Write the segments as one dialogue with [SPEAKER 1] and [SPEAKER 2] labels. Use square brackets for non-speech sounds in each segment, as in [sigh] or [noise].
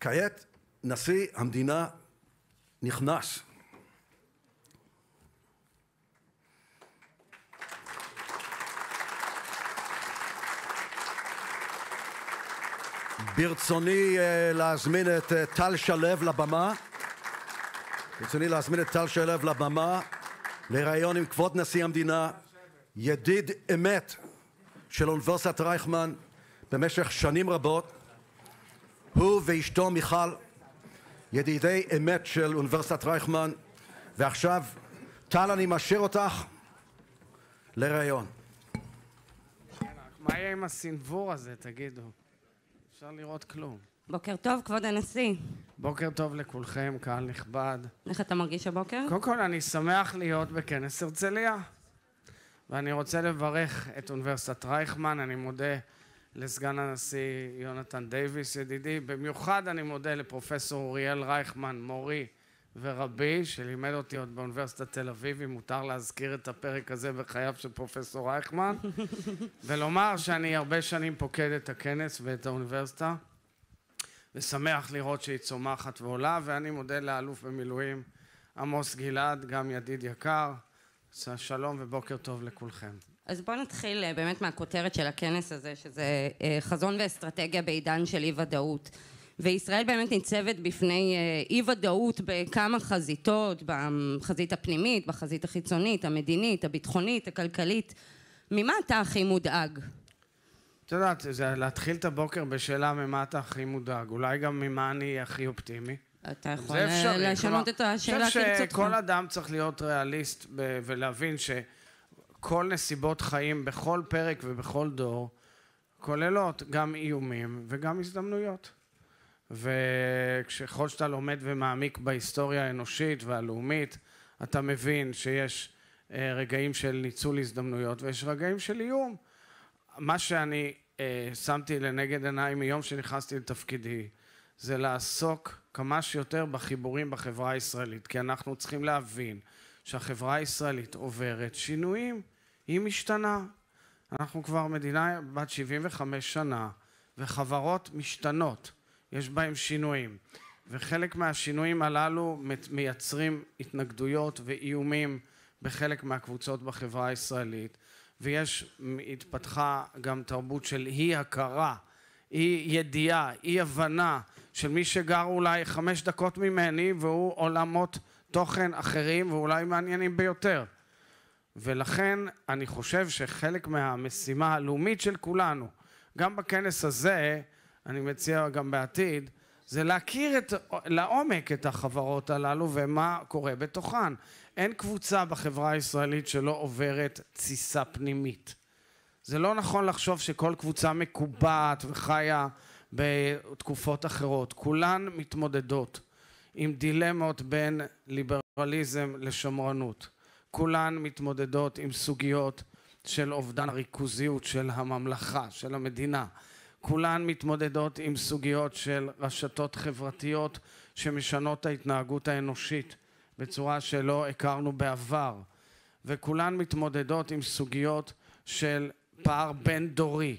[SPEAKER 1] כעת נשיא המדינה נכנס. ברצוני אה, להזמין את אה, טל שלו לבמה. ברצוני להזמין את טל שלו לבמה לראיון עם כבוד נשיא המדינה, ידיד אמת
[SPEAKER 2] של אוניברסיטת רייכמן במשך שנים רבות. הוא ואשתו מיכל, ידידי אמת של אוניברסיטת רייכמן, ועכשיו, טל, אני מאשר אותך לראיון. מה יהיה עם הסנוור הזה, תגידו? אפשר לראות כלום. בוקר טוב, כבוד הנשיא. בוקר טוב לכולכם, קהל נכבד.
[SPEAKER 1] איך אתה מרגיש הבוקר?
[SPEAKER 2] קודם כל, אני שמח להיות בכנס הרצליה, ואני רוצה לברך את אוניברסיטת רייכמן, אני מודה לסגן הנשיא יונתן דייוויס ידידי, במיוחד אני מודה לפרופסור אוריאל רייכמן מורי ורבי שלימד אותי עוד באוניברסיטת תל אביב, אם מותר להזכיר את הפרק הזה בחייו של פרופסור רייכמן, [laughs] ולומר שאני הרבה שנים פוקד את הכנס ואת האוניברסיטה, ושמח לראות שהיא צומחת ועולה, ואני מודה לאלוף במילואים עמוס גלעד, גם ידיד יקר, שלום ובוקר טוב לכולכם.
[SPEAKER 1] אז בואו נתחיל אה, באמת מהכותרת של הכנס הזה, שזה אה, חזון ואסטרטגיה בעידן של אי ודאות. וישראל באמת ניצבת בפני אה, אי ודאות בכמה חזיתות, בחזית הפנימית, בחזית החיצונית, המדינית, הביטחונית, הכלכלית. ממה אתה הכי מודאג?
[SPEAKER 2] את יודעת, זה להתחיל את הבוקר בשאלה ממה אתה הכי מודאג, אולי גם ממה אני הכי אופטימי. אתה יכול לשנות את השאלה כרצותך. אני חושב שכל אדם צריך להיות ריאליסט ולהבין ש... כל נסיבות חיים, בכל פרק ובכל דור, כוללות גם איומים וגם הזדמנויות. וככל שאתה לומד ומעמיק בהיסטוריה האנושית והלאומית, אתה מבין שיש אה, רגעים של ניצול הזדמנויות ויש רגעים של איום. מה שאני אה, שמתי לנגד עיניי מיום שנכנסתי לתפקידי, זה לעסוק כמה שיותר בחיבורים בחברה הישראלית, כי אנחנו צריכים להבין שהחברה הישראלית עוברת שינויים, היא משתנה. אנחנו כבר מדינה בת 75 שנה, וחברות משתנות, יש בהן שינויים. וחלק מהשינויים הללו מייצרים התנגדויות ואיומים בחלק מהקבוצות בחברה הישראלית, ויש, התפתחה גם תרבות של אי-הכרה, אי-ידיעה, אי-הבנה של מי שגר אולי חמש דקות ממני והוא עולמות תוכן אחרים ואולי מעניינים ביותר. ולכן אני חושב שחלק מהמשימה הלאומית של כולנו, גם בכנס הזה, אני מציע גם בעתיד, זה להכיר את, לעומק את החברות הללו ומה קורה בתוכן. אין קבוצה בחברה הישראלית שלא עוברת תסיסה פנימית. זה לא נכון לחשוב שכל קבוצה מקובעת וחיה בתקופות אחרות. כולן מתמודדות. עם דילמות בין ליברליזם לשמרנות. כולן מתמודדות עם סוגיות של אובדן הריכוזיות של הממלכה, של המדינה. כולן מתמודדות עם סוגיות של רשתות חברתיות שמשנות ההתנהגות האנושית בצורה שלא הכרנו בעבר. וכולן מתמודדות עם סוגיות של פער בין-דורי.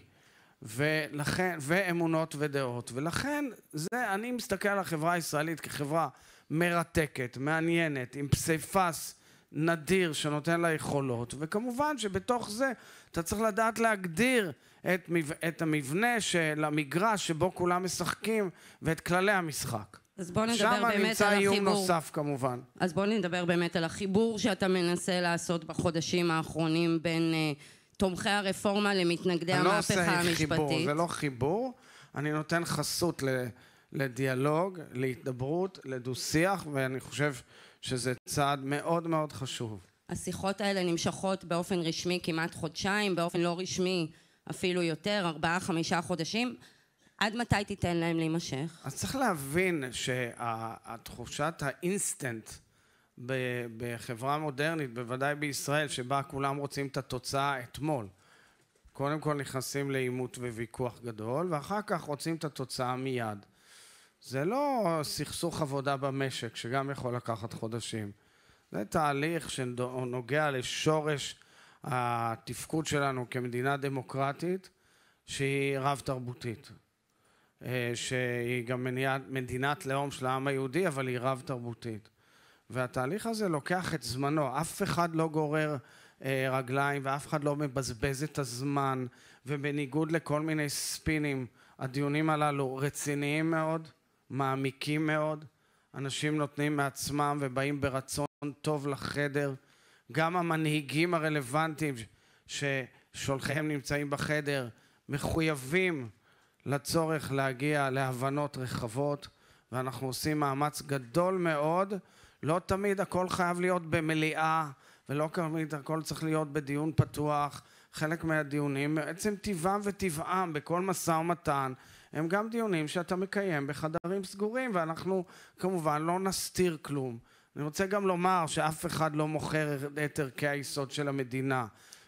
[SPEAKER 2] ולכן, ואמונות ודעות. ולכן זה, אני מסתכל על החברה הישראלית כחברה מרתקת, מעניינת, עם פסיפס נדיר שנותן לה יכולות, וכמובן שבתוך זה אתה צריך לדעת להגדיר את, את המבנה של המגרש שבו כולם משחקים ואת כללי המשחק. אז בואו נדבר באמת על החיבור. שם נמצא איום נוסף כמובן.
[SPEAKER 1] אז בואו נדבר באמת על החיבור שאתה מנסה לעשות בחודשים האחרונים בין... Uh, תומכי הרפורמה למתנגדי המהפכה המשפטית. אני לא עושה חיבור, זה לא
[SPEAKER 2] חיבור. אני נותן חסות ל, לדיאלוג, להתדברות, לדו-שיח, ואני חושב שזה צעד מאוד מאוד חשוב.
[SPEAKER 1] השיחות האלה נמשכות באופן רשמי כמעט חודשיים, באופן לא רשמי אפילו יותר, ארבעה, חמישה חודשים. עד מתי תיתן להם להימשך?
[SPEAKER 2] אז צריך להבין שהתחושת האינסטנט בחברה מודרנית, בוודאי בישראל, שבה כולם רוצים את התוצאה אתמול. קודם כל נכנסים לעימות וויכוח גדול, ואחר כך רוצים את התוצאה מיד. זה לא סכסוך עבודה במשק, שגם יכול לקחת חודשים. זה תהליך שנוגע לשורש התפקוד שלנו כמדינה דמוקרטית, שהיא רב-תרבותית. אה, שהיא גם מדינת לאום של העם היהודי, אבל היא רב-תרבותית. והתהליך הזה לוקח את זמנו, אף אחד לא גורר אה, רגליים ואף אחד לא מבזבז את הזמן, ובניגוד לכל מיני ספינים, הדיונים הללו רציניים מאוד, מעמיקים מאוד, אנשים נותנים מעצמם ובאים ברצון טוב לחדר, גם המנהיגים הרלוונטיים ששולחיהם נמצאים בחדר מחויבים לצורך להגיע להבנות רחבות ואנחנו עושים מאמץ גדול מאוד לא תמיד הכל חייב להיות במליאה, ולא תמיד הכל צריך להיות בדיון פתוח. חלק מהדיונים, בעצם טבעם וטבעם בכל משא ומתן, הם גם דיונים שאתה מקיים בחדרים סגורים, ואנחנו כמובן לא נסתיר כלום. אני רוצה גם לומר שאף אחד לא מוכר את ערכי היסוד של המדינה.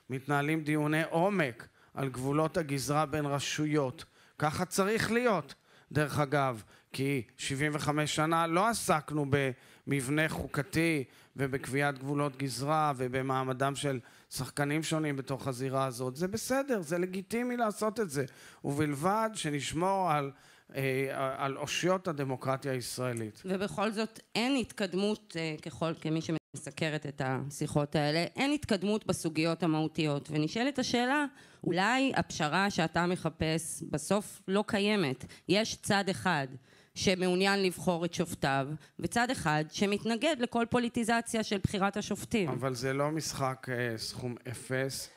[SPEAKER 2] מתנהלים דיוני עומק על גבולות הגזרה בין רשויות. ככה צריך להיות, דרך אגב, כי 75 שנה לא עסקנו ב... מבנה חוקתי ובקביעת גבולות גזרה ובמעמדם של שחקנים שונים בתוך הזירה הזאת. זה בסדר, זה לגיטימי לעשות את זה, ובלבד שנשמור על... אה, על אושיות הדמוקרטיה הישראלית.
[SPEAKER 1] ובכל זאת אין התקדמות, אה, ככל, כמי שמסקרת את השיחות האלה, אין התקדמות בסוגיות המהותיות. ונשאלת השאלה, אולי הפשרה שאתה מחפש בסוף לא קיימת. יש צד אחד שמעוניין לבחור את שופטיו, וצד אחד שמתנגד לכל פוליטיזציה של בחירת השופטים.
[SPEAKER 2] אבל זה לא משחק אה, סכום אפס,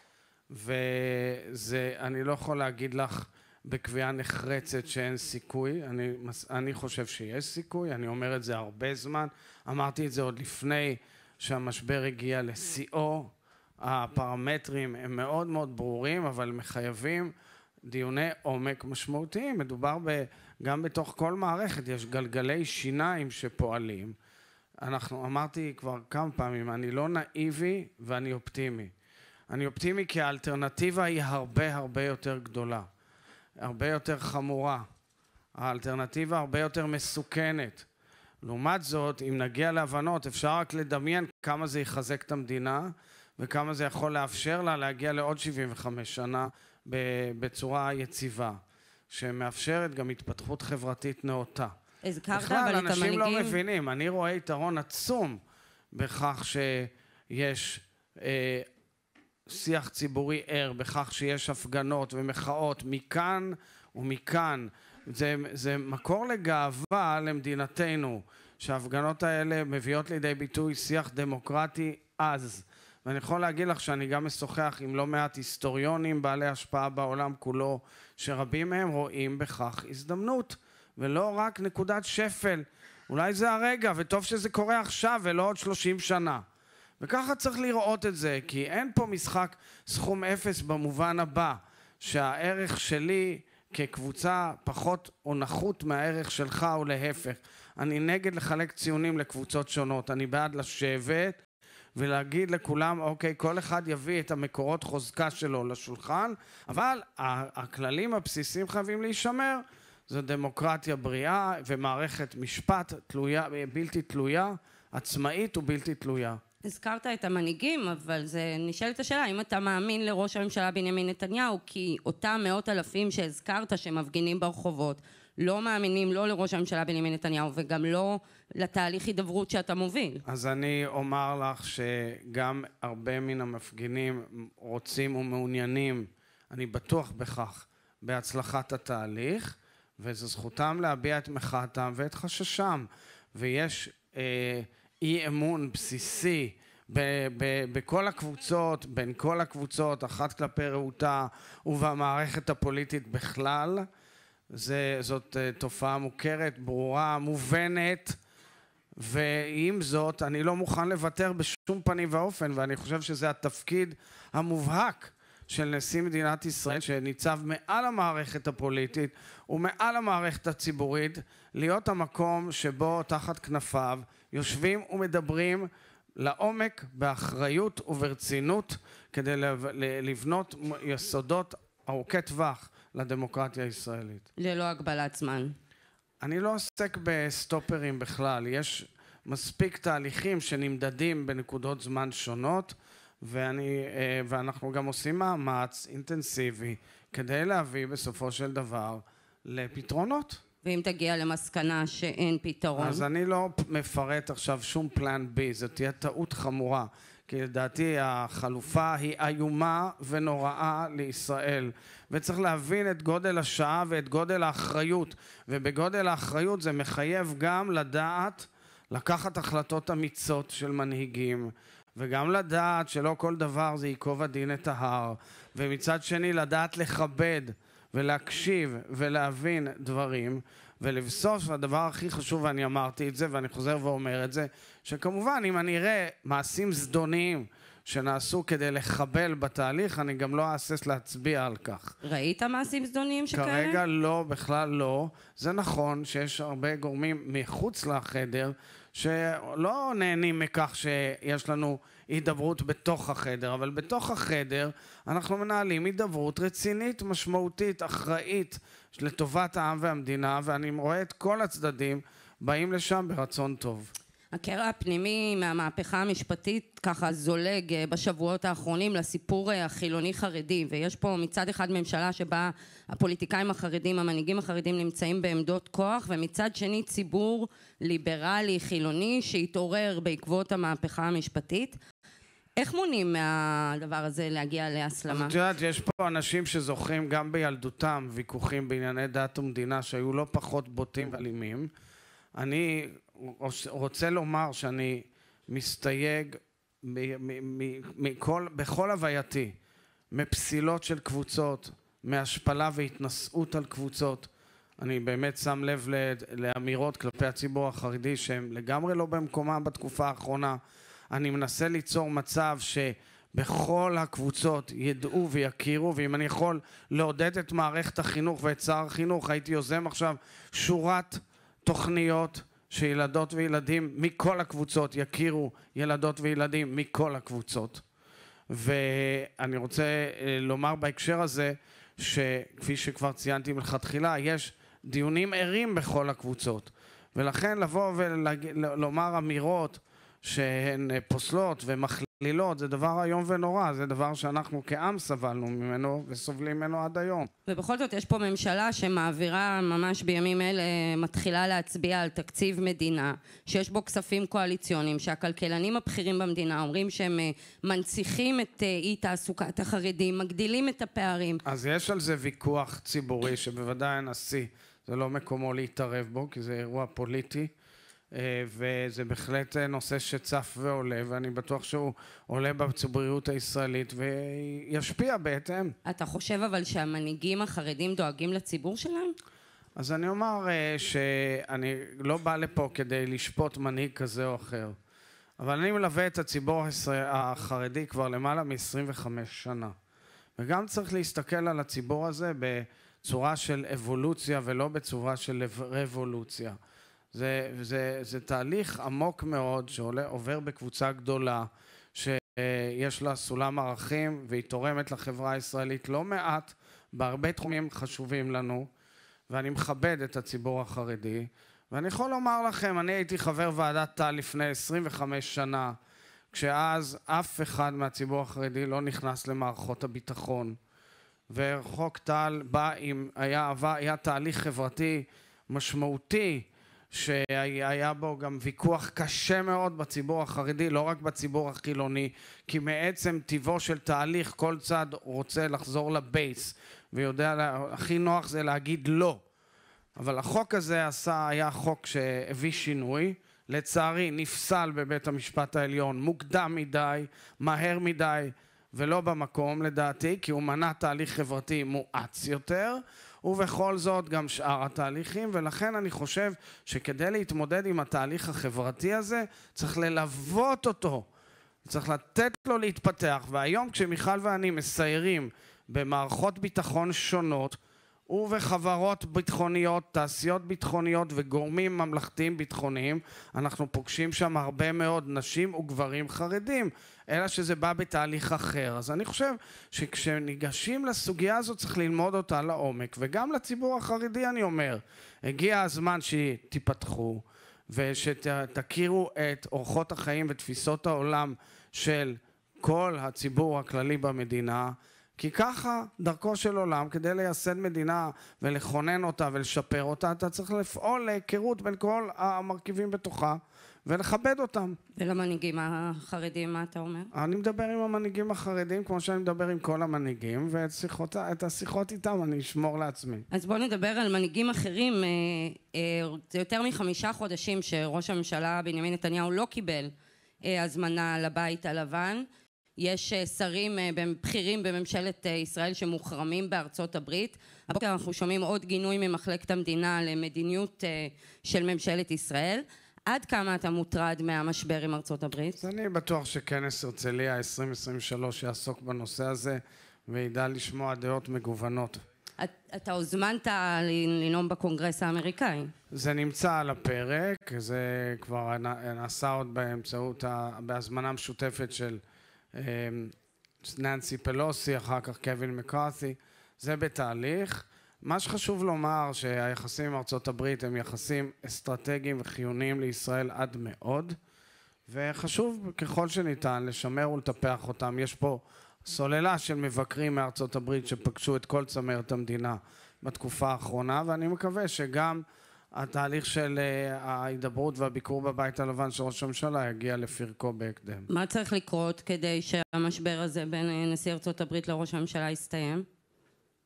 [SPEAKER 2] ואני לא יכול להגיד לך בקביעה נחרצת שאין סיכוי, אני, אני חושב שיש סיכוי, אני אומר את זה הרבה זמן, אמרתי את זה עוד לפני שהמשבר הגיע לשיאו, הפרמטרים הם מאוד מאוד ברורים, אבל מחייבים דיוני עומק משמעותיים, מדובר ב... גם בתוך כל מערכת יש גלגלי שיניים שפועלים. אנחנו, אמרתי כבר כמה פעמים, אני לא נאיבי ואני אופטימי. אני אופטימי כי האלטרנטיבה היא הרבה הרבה יותר גדולה, הרבה יותר חמורה. האלטרנטיבה הרבה יותר מסוכנת. לעומת זאת, אם נגיע להבנות, אפשר רק לדמיין כמה זה יחזק את המדינה וכמה זה יכול לאפשר לה להגיע לעוד 75 שנה בצורה יציבה. שמאפשרת גם התפתחות חברתית נאותה.
[SPEAKER 1] הזכרת אבל את המנהיגים... בכלל, אנשים לא מבינים.
[SPEAKER 2] אני רואה יתרון עצום בכך שיש אה, שיח ציבורי ער, בכך שיש הפגנות ומחאות מכאן ומכאן. זה, זה מקור לגאווה למדינתנו, שההפגנות האלה מביאות לידי ביטוי שיח דמוקרטי עז. ואני יכול להגיד לך שאני גם משוחח עם לא מעט היסטוריונים בעלי השפעה בעולם כולו, שרבים מהם רואים בכך הזדמנות, ולא רק נקודת שפל. אולי זה הרגע, וטוב שזה קורה עכשיו ולא עוד 30 שנה. וככה צריך לראות את זה, כי אין פה משחק סכום אפס במובן הבא, שהערך שלי כקבוצה פחות או נחות מהערך שלך או להפך. אני נגד לחלק ציונים לקבוצות שונות, אני בעד לשבת ולהגיד לכולם, אוקיי, כל אחד יביא את המקורות חוזקה שלו לשולחן, אבל הכללים הבסיסיים חייבים להישמר. זו דמוקרטיה בריאה ומערכת משפט תלויה, בלתי תלויה, עצמאית ובלתי תלויה.
[SPEAKER 1] הזכרת את המנהיגים, אבל זה נשאלת השאלה האם אתה מאמין לראש הממשלה בנימין נתניהו, כי אותם מאות אלפים שהזכרת שמפגינים ברחובות, לא מאמינים לא לראש הממשלה בנימין נתניהו וגם לא לתהליך הידברות שאתה מוביל.
[SPEAKER 2] אז אני אומר לך שגם הרבה מן המפגינים רוצים ומעוניינים, אני בטוח בכך, בהצלחת התהליך, וזו זכותם להביע את מחאתם ואת חששם, ויש אה, אי אמון בסיסי ב- ב- בכל הקבוצות, בין כל הקבוצות, אחת כלפי רעותה ובמערכת הפוליטית בכלל. זה, זאת אה, תופעה מוכרת, ברורה, מובנת, ועם זאת, אני לא מוכן לוותר בשום פנים ואופן, ואני חושב שזה התפקיד המובהק של נשיא מדינת ישראל, שניצב מעל המערכת הפוליטית ומעל המערכת הציבורית, להיות המקום שבו תחת כנפיו יושבים ומדברים לעומק, באחריות וברצינות, כדי לבנות יסודות ארוכי טווח לדמוקרטיה הישראלית. ללא הגבלת זמן. אני לא עוסק בסטופרים בכלל, יש מספיק תהליכים שנמדדים בנקודות זמן שונות, ואני, אה, ואנחנו גם עושים מאמץ אינטנסיבי כדי להביא בסופו של דבר לפתרונות.
[SPEAKER 1] ואם תגיע למסקנה שאין
[SPEAKER 2] פתרון? אז אני לא מפרט עכשיו שום פלן בי, זו תהיה טעות חמורה. כי לדעתי החלופה היא איומה ונוראה לישראל. וצריך להבין את גודל השעה ואת גודל האחריות, ובגודל האחריות זה מחייב גם לדעת לקחת החלטות אמיצות של מנהיגים, וגם לדעת שלא כל דבר זה ייקוב הדין את ההר, ומצד שני לדעת לכבד ולהקשיב ולהבין דברים, ולבסוף, הדבר הכי חשוב, ואני אמרתי את זה, ואני חוזר ואומר את זה, שכמובן, אם אני אראה מעשים זדוניים שנעשו כדי לחבל בתהליך, אני גם לא אהסס להצביע על כך.
[SPEAKER 1] ראית מעשים זדוניים שכאלה? כרגע
[SPEAKER 2] לא, בכלל לא. זה נכון שיש הרבה גורמים מחוץ לחדר שלא נהנים מכך שיש לנו... הידברות בתוך החדר, אבל בתוך החדר אנחנו מנהלים הידברות רצינית, משמעותית, אחראית, לטובת העם והמדינה, ואני רואה את כל הצדדים באים לשם ברצון טוב.
[SPEAKER 1] הקרע הפנימי מהמהפכה המשפטית ככה זולג אה, בשבועות האחרונים לסיפור אה, החילוני-חרדי ויש פה מצד אחד ממשלה שבה הפוליטיקאים החרדים, המנהיגים החרדים נמצאים בעמדות כוח ומצד שני ציבור ליברלי חילוני שהתעורר בעקבות המהפכה המשפטית איך מונעים מהדבר הזה להגיע להסלמה? את
[SPEAKER 2] יודעת, יש פה אנשים שזוכרים גם בילדותם ויכוחים בענייני דת ומדינה שהיו לא פחות בוטים ואלימים. אני רוצה לומר שאני מסתייג מכל, בכל הווייתי מפסילות של קבוצות, מהשפלה והתנשאות על קבוצות. אני באמת שם לב לאמירות כלפי הציבור החרדי שהן לגמרי לא במקומן בתקופה האחרונה. אני מנסה ליצור מצב שבכל הקבוצות ידעו ויכירו, ואם אני יכול לעודד את מערכת החינוך ואת שר החינוך, הייתי יוזם עכשיו שורת תוכניות שילדות וילדים מכל הקבוצות יכירו ילדות וילדים מכל הקבוצות. ואני רוצה אה, לומר בהקשר הזה, שכפי שכבר ציינתי מלכתחילה, יש דיונים ערים בכל הקבוצות. ולכן לבוא ולומר אמירות שהן אה, פוסלות ומכלילות, זה דבר איום ונורא, זה דבר שאנחנו כעם סבלנו ממנו וסובלים ממנו עד היום.
[SPEAKER 1] ובכל זאת יש פה ממשלה שמעבירה ממש בימים אלה, מתחילה להצביע על תקציב מדינה, שיש בו כספים קואליציוניים, שהכלכלנים הבכירים במדינה אומרים שהם אה, מנציחים את אה, אי תעסוקת החרדים, מגדילים את הפערים.
[SPEAKER 2] אז יש על זה ויכוח ציבורי שבוודאי הנשיא, זה לא מקומו להתערב בו, כי זה אירוע פוליטי. אה, וזה בהחלט אה, נושא שצף ועולה, ואני בטוח שהוא עולה בציבוריות הישראלית וישפיע בהתאם.
[SPEAKER 1] אתה חושב אבל שהמנהיגים החרדים דואגים לציבור שלהם?
[SPEAKER 2] אז אני אומר אה, שאני לא בא לפה כדי לשפוט מנהיג כזה או אחר, אבל אני מלווה את הציבור החרדי כבר למעלה מ-25 שנה, וגם צריך להסתכל על הציבור הזה בצורה של אבולוציה ולא בצורה של רבולוציה. רב- זה, זה, זה תהליך עמוק מאוד שעובר בקבוצה גדולה, שיש לה סולם ערכים והיא תורמת לחברה הישראלית לא מעט בהרבה תחומים חשובים לנו, ואני מכבד את הציבור החרדי. ואני יכול לומר לכם, אני הייתי חבר ועדת טל לפני 25 שנה, כשאז אף אחד מהציבור החרדי לא נכנס למערכות הביטחון. וחוק טל בא עם, היה, היה, תהליך חברתי משמעותי שהיה בו גם ויכוח קשה מאוד בציבור החרדי, לא רק בציבור החילוני, כי מעצם טיבו של תהליך כל צד רוצה לחזור לבייס, ויודע, הכי נוח זה להגיד לא. אבל החוק הזה עשה, היה חוק שהביא שינוי, לצערי נפסל בבית המשפט העליון מוקדם מדי, מהר מדי ולא במקום לדעתי, כי הוא מנע תהליך חברתי מואץ יותר, ובכל זאת גם שאר התהליכים, ולכן אני חושב שכדי להתמודד עם התהליך החברתי הזה, צריך ללוות אותו, צריך לתת לו להתפתח, והיום כשמיכל ואני מסיירים במערכות ביטחון שונות, ובחברות ביטחוניות, תעשיות ביטחוניות וגורמים ממלכתיים ביטחוניים, אנחנו פוגשים שם הרבה מאוד נשים וגברים חרדים, אלא שזה בא בתהליך אחר. אז אני חושב שכשניגשים לסוגיה הזאת צריך ללמוד אותה לעומק, וגם לציבור החרדי אני אומר, הגיע הזמן שתיפתחו ושתכירו את אורחות החיים ותפיסות העולם של כל הציבור הכללי במדינה. כי ככה דרכו של עולם, כדי לייסד מדינה ולכונן אותה ולשפר אותה, אתה צריך לפעול להיכרות בין כל המרכיבים בתוכה ולכבד אותם.
[SPEAKER 1] ולמנהיגים החרדים, מה אתה אומר?
[SPEAKER 2] אני מדבר עם המנהיגים החרדים כמו שאני מדבר עם כל המנהיגים, ואת שיחות, השיחות איתם אני אשמור לעצמי.
[SPEAKER 1] אז בואו נדבר על מנהיגים אחרים. אה, אה, זה יותר מחמישה חודשים שראש הממשלה בנימין נתניהו לא קיבל אה, הזמנה לבית הלבן. יש אה, שרים אה, בכירים בממשלת אה, ישראל שמוחרמים בארצות הברית. הבוקר אנחנו שומעים עוד גינוי ממחלקת המדינה למדיניות של ממשלת
[SPEAKER 2] ישראל. עד כמה אתה מוטרד מהמשבר עם ארצות הברית? אז אני בטוח שכנס הרצליה 2023 יעסוק בנושא הזה וידע לשמוע דעות מגוונות.
[SPEAKER 1] אתה הוזמנת לנאום בקונגרס האמריקאי.
[SPEAKER 2] זה נמצא על הפרק, זה כבר נעשה עוד באמצעות, בהזמנה משותפת של אמ, ננסי פלוסי, אחר כך קווין מקארתי, זה בתהליך. מה שחשוב לומר שהיחסים עם ארצות הברית הם יחסים אסטרטגיים וחיוניים לישראל עד מאוד וחשוב ככל שניתן לשמר ולטפח אותם. יש פה סוללה של מבקרים מארצות הברית שפגשו את כל צמרת המדינה בתקופה האחרונה ואני מקווה שגם התהליך של אה, ההידברות והביקור בבית הלבן של ראש הממשלה יגיע לפרקו בהקדם.
[SPEAKER 1] מה צריך לקרות כדי שהמשבר הזה בין אה, נשיא ארצות הברית לראש הממשלה יסתיים?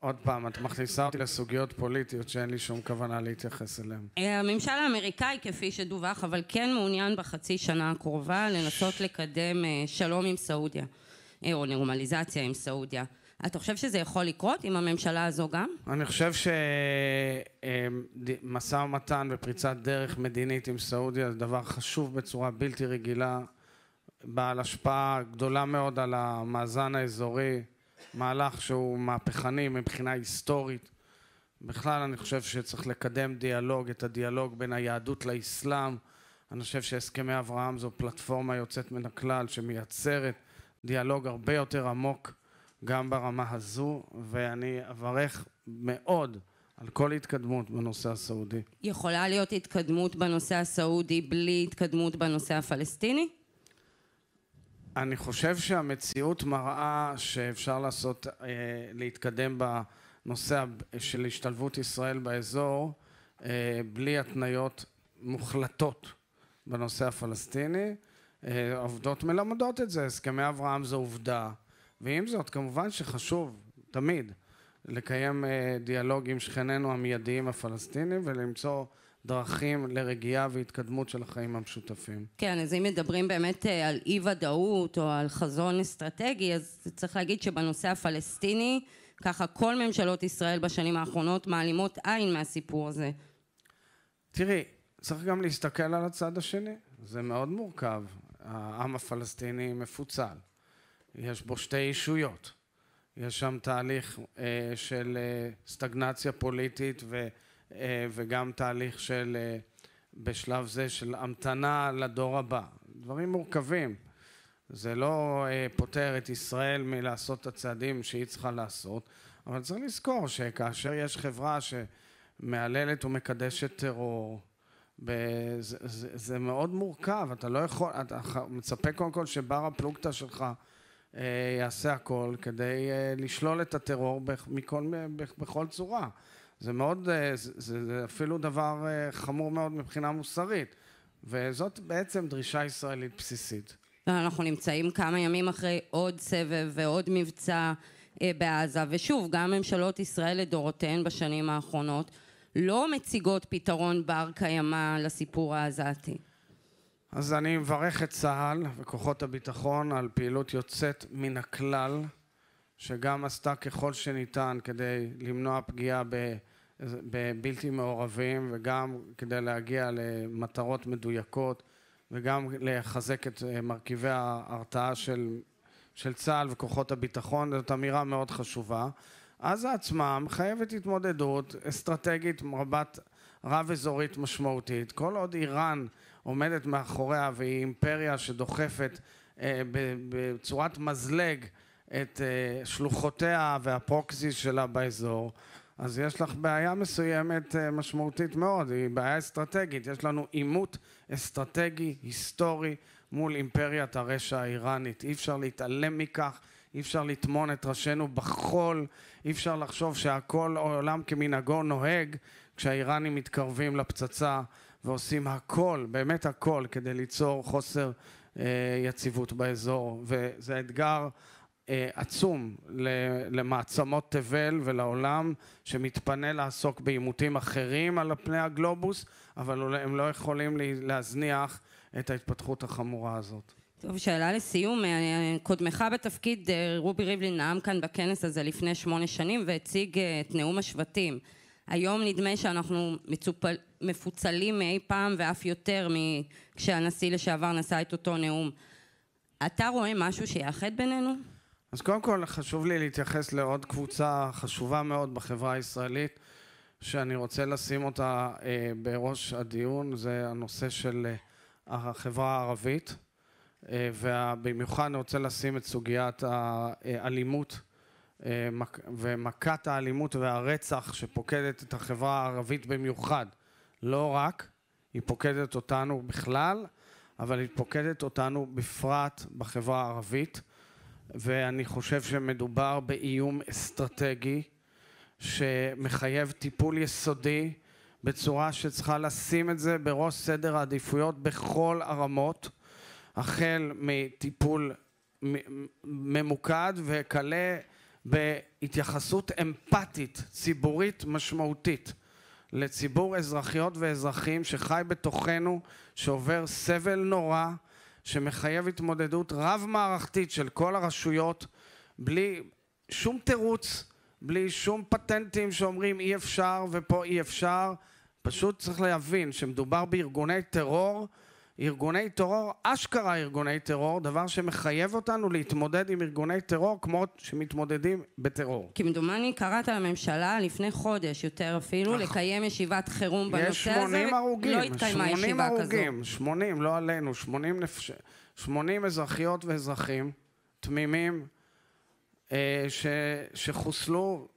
[SPEAKER 2] עוד פעם, את מכניסה אותי לסוגיות פוליטיות שאין לי שום כוונה להתייחס אליהן.
[SPEAKER 1] אה, הממשל האמריקאי, כפי שדווח, אבל כן מעוניין בחצי שנה הקרובה לנסות לקדם שלום עם סעודיה, או נורמליזציה עם סעודיה. אתה חושב שזה יכול לקרות עם הממשלה הזו גם?
[SPEAKER 2] אני חושב שהם משא ומתן ופריצת דרך מדינית עם סעודיה זה דבר חשוב בצורה בלתי רגילה, בעל השפעה גדולה מאוד על המאזן האזורי, מהלך שהוא מהפכני מבחינה היסטורית. בכלל אני חושב שצריך לקדם דיאלוג, את הדיאלוג בין היהדות לאסלאם. אני חושב שהסכמי אברהם זו פלטפורמה יוצאת מן הכלל שמייצרת דיאלוג הרבה יותר עמוק גם ברמה הזו, ואני אברך מאוד על כל התקדמות בנושא הסעודי.
[SPEAKER 1] יכולה להיות התקדמות בנושא הסעודי בלי התקדמות בנושא הפלסטיני?
[SPEAKER 2] אני חושב שהמציאות מראה שאפשר לעשות, אה, להתקדם בנושא של השתלבות ישראל באזור אה, בלי התניות מוחלטות בנושא הפלסטיני. אה, עובדות מלמדות את זה, הסכמי אברהם זה עובדה. ועם זאת, כמובן שחשוב תמיד לקיים אה, דיאלוג עם שכנינו המיידיים הפלסטינים ולמצוא דרכים לרגיעה והתקדמות של החיים המשותפים.
[SPEAKER 1] כן, אז אם מדברים באמת אה, על אי ודאות או על חזון אסטרטגי, אז צריך להגיד שבנושא הפלסטיני, ככה כל ממשלות ישראל בשנים האחרונות מעלימות עין מהסיפור הזה. תראי, צריך גם
[SPEAKER 2] להסתכל על הצד השני, זה מאוד מורכב. העם הפלסטיני מפוצל, יש בו שתי ישויות. יש שם תהליך אה, של אה, סטגנציה פוליטית ו, אה, וגם תהליך של, אה, בשלב זה, של המתנה לדור הבא. דברים מורכבים. זה לא אה, פוטר את ישראל מלעשות את הצעדים שהיא צריכה לעשות, אבל צריך לזכור שכאשר יש חברה שמהללת ומקדשת טרור, זה, זה, זה מאוד מורכב, אתה לא יכול, אתה מצפה קודם כל שבר הפלוגתא שלך אה, יעשה הכל כדי אה, לשלול את הטרור מכל, בכל צורה. זה מאוד, אה, זה, זה אפילו דבר חמור מאוד מבחינה מוסרית, וזאת בעצם דרישה ישראלית בסיסית.
[SPEAKER 1] לא, אנחנו נמצאים כמה ימים אחרי עוד סבב ועוד מבצע בעזה, ושוב, גם ממשלות ישראל לדורותיהן בשנים האחרונות לא מציגות פתרון בר קיימא לסיפור
[SPEAKER 2] העזתי. אז אני מברך את צה"ל וכוחות הביטחון על פעילות יוצאת מן הכלל, שגם עשתה ככל שניתן כדי למנוע פגיעה בבלתי מעורבים וגם כדי להגיע למטרות מדויקות וגם לחזק את אה, מרכיבי ההרתעה של, של צה"ל וכוחות הביטחון, זאת אמירה מאוד חשובה. עזה עצמם חייבת התמודדות אסטרטגית רבת רב-אזורית משמעותית. כל עוד איראן עומדת מאחוריה והיא אימפריה שדוחפת אה, בצורת מזלג את אה, שלוחותיה והפרוקסיס שלה באזור, אז יש לך בעיה מסוימת אה, משמעותית מאוד, היא בעיה אסטרטגית. יש לנו עימות אסטרטגי, היסטורי, מול אימפריית הרשע האיראנית. אי אפשר להתעלם מכך, אי אפשר לטמון את ראשינו בחול, אי אפשר לחשוב שהכל עולם כמנהגו נוהג כשהאיראנים מתקרבים לפצצה ועושים הכל, באמת הכל, כדי ליצור חוסר אה, יציבות באזור. וזה אתגר אה, עצום למעצמות תבל ולעולם, שמתפנה לעסוק בעימותים אחרים על פני הגלובוס, אבל הם לא יכולים להזניח את ההתפתחות החמורה הזאת.
[SPEAKER 1] טוב, שאלה לסיום. אה, אה, קודמך בתפקיד, אה, רובי ריבלין נאם כאן בכנס הזה לפני שמונה שנים והציג את נאום השבטים. היום נדמה שאנחנו מצופל, מפוצלים מאי פעם ואף יותר מכשהנשיא לשעבר נשא את אותו נאום. אתה רואה משהו שיאחד בינינו?
[SPEAKER 2] אז קודם כל חשוב לי להתייחס לעוד קבוצה חשובה מאוד בחברה הישראלית שאני רוצה לשים אותה אה, בראש הדיון, זה הנושא של אה, החברה הערבית אה, ובמיוחד אני רוצה לשים את סוגיית האלימות אה, אה, ומכת האלימות והרצח שפוקדת את החברה הערבית במיוחד, לא רק, היא פוקדת אותנו בכלל, אבל היא פוקדת אותנו בפרט בחברה הערבית, ואני חושב שמדובר באיום אסטרטגי שמחייב טיפול יסודי בצורה שצריכה לשים את זה בראש סדר העדיפויות בכל הרמות, החל מטיפול ממוקד וכלה בהתייחסות אמפתית, ציבורית משמעותית לציבור אזרחיות ואזרחים שחי בתוכנו, שעובר סבל נורא, שמחייב התמודדות רב-מערכתית של כל הרשויות, בלי שום תירוץ, בלי שום פטנטים שאומרים אי אפשר ופה אי אפשר. פשוט צריך להבין שמדובר בארגוני טרור ארגוני טרור, אשכרה ארגוני טרור, דבר שמחייב אותנו להתמודד עם ארגוני טרור כמו שמתמודדים בטרור.
[SPEAKER 1] כמדומני קראת לממשלה לפני חודש יותר אפילו אך... נכון. לקיים ישיבת חירום בנושא הזה. יש 80 לא הרוגים, לא התקיימה 80 ישיבה הרוגים,
[SPEAKER 2] כזו. 80, לא עלינו, 80, נפש... 80 אזרחיות ואזרחים תמימים אה, ש... שחוסלו.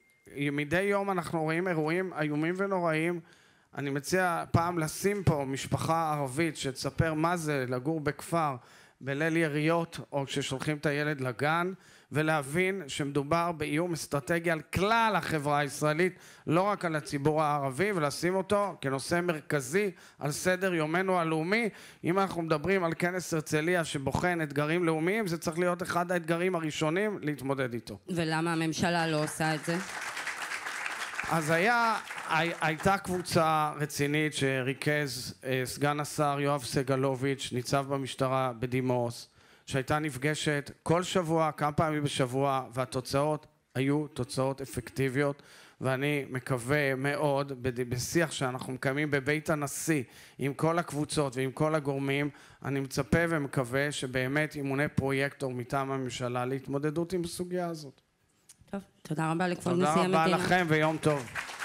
[SPEAKER 2] מדי יום אנחנו רואים אירועים איומים ונוראים. אני מציע פעם לשים פה משפחה ערבית שתספר מה זה לגור בכפר בליל יריות או כששולחים את הילד לגן ולהבין שמדובר באיום אסטרטגי על כלל החברה הישראלית, לא רק על הציבור הערבי, ולשים אותו כנושא מרכזי על סדר יומנו הלאומי. אם אנחנו מדברים על כנס הרצליה שבוחן אתגרים לאומיים, זה צריך להיות אחד האתגרים הראשונים להתמודד איתו.
[SPEAKER 1] ולמה הממשלה לא עושה את זה?
[SPEAKER 2] אז היה הייתה קבוצה רצינית שריכז אה, סגן השר יואב סגלוביץ', ניצב במשטרה בדימוס, שהייתה נפגשת כל שבוע, כמה פעמים בשבוע, והתוצאות היו תוצאות אפקטיביות, ואני מקווה מאוד, בשיח שאנחנו מקיימים בבית הנשיא, עם כל הקבוצות ועם כל הגורמים, אני מצפה ומקווה שבאמת ימונה פרויקטור מטעם הממשלה להתמודדות עם הסוגיה הזאת.
[SPEAKER 1] טוב, תודה רבה לכבוד נשיא המדינה. תודה רבה לכם
[SPEAKER 2] ויום טוב.